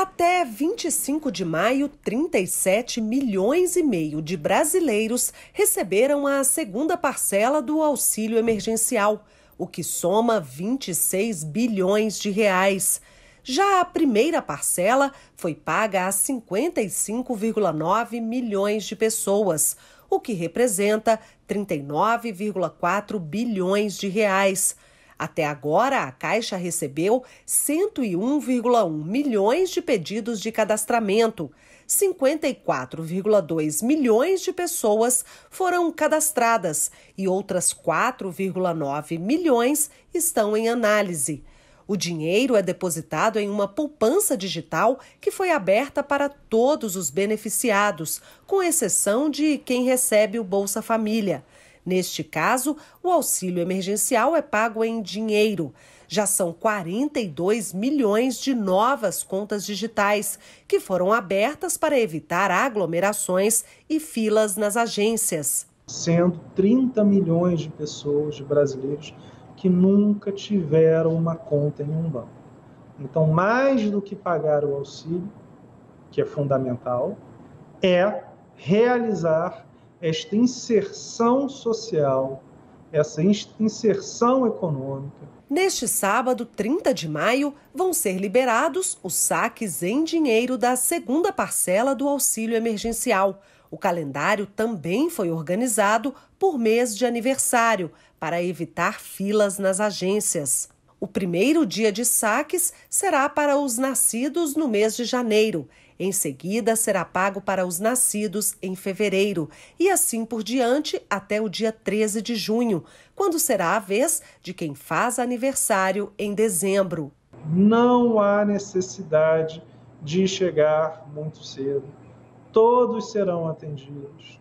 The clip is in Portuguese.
Até 25 de maio, 37 milhões e meio de brasileiros receberam a segunda parcela do auxílio emergencial, o que soma 26 bilhões de reais. Já a primeira parcela foi paga a 55,9 milhões de pessoas, o que representa 39,4 bilhões de reais. Até agora, a Caixa recebeu 101,1 milhões de pedidos de cadastramento. 54,2 milhões de pessoas foram cadastradas e outras 4,9 milhões estão em análise. O dinheiro é depositado em uma poupança digital que foi aberta para todos os beneficiados, com exceção de quem recebe o Bolsa Família. Neste caso, o auxílio emergencial é pago em dinheiro. Já são 42 milhões de novas contas digitais que foram abertas para evitar aglomerações e filas nas agências. Sendo 30 milhões de pessoas, de brasileiros, que nunca tiveram uma conta em um banco. Então, mais do que pagar o auxílio, que é fundamental, é realizar esta inserção social, essa inserção econômica. Neste sábado, 30 de maio, vão ser liberados os saques em dinheiro da segunda parcela do auxílio emergencial. O calendário também foi organizado por mês de aniversário, para evitar filas nas agências. O primeiro dia de saques será para os nascidos no mês de janeiro. Em seguida, será pago para os nascidos em fevereiro e assim por diante até o dia 13 de junho, quando será a vez de quem faz aniversário em dezembro. Não há necessidade de chegar muito cedo. Todos serão atendidos.